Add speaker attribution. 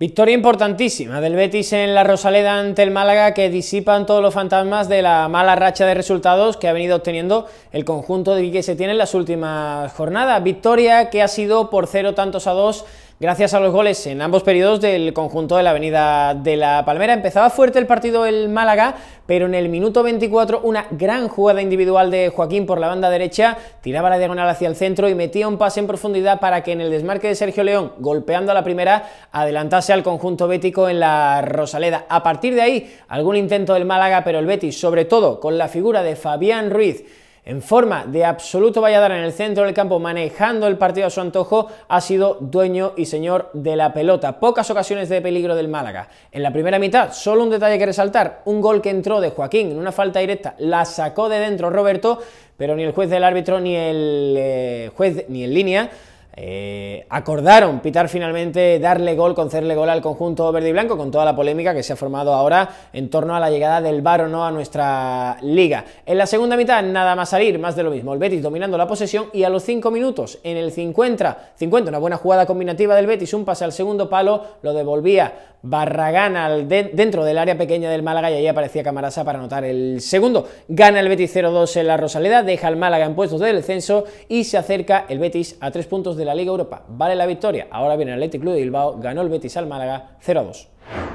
Speaker 1: Victoria importantísima del Betis en la Rosaleda ante el Málaga que disipan todos los fantasmas de la mala racha de resultados que ha venido obteniendo el conjunto de que se tiene en las últimas jornadas. Victoria que ha sido por cero tantos a dos gracias a los goles en ambos periodos del conjunto de la Avenida de la Palmera. Empezaba fuerte el partido el Málaga, pero en el minuto 24 una gran jugada individual de Joaquín por la banda derecha, tiraba la diagonal hacia el centro y metía un pase en profundidad para que en el desmarque de Sergio León, golpeando a la primera, adelantase al conjunto bético en la Rosaleda. A partir de ahí, algún intento del Málaga, pero el Betis, sobre todo con la figura de Fabián Ruiz, en forma de absoluto valladar en el centro del campo, manejando el partido a su antojo, ha sido dueño y señor de la pelota. Pocas ocasiones de peligro del Málaga. En la primera mitad, solo un detalle que resaltar, un gol que entró de Joaquín en una falta directa, la sacó de dentro Roberto, pero ni el juez del árbitro ni el eh, juez ni en línea eh, acordaron pitar finalmente, darle gol, concederle gol al conjunto verde y blanco con toda la polémica que se ha formado ahora en torno a la llegada del VAR o no a nuestra liga. En la segunda mitad nada más salir, más de lo mismo, el Betis dominando la posesión y a los 5 minutos en el 50, 50 una buena jugada combinativa del Betis, un pase al segundo palo, lo devolvía Barragán al dentro del área pequeña del Málaga y ahí aparecía Camarasa para anotar el segundo. Gana el Betis 0-2 en la Rosaleda, deja al Málaga en puestos de descenso y se acerca el Betis a 3 puntos del la Liga Europa. Vale la victoria. Ahora viene el Athletic Club de Bilbao, ganó el Betis al Málaga 0-2.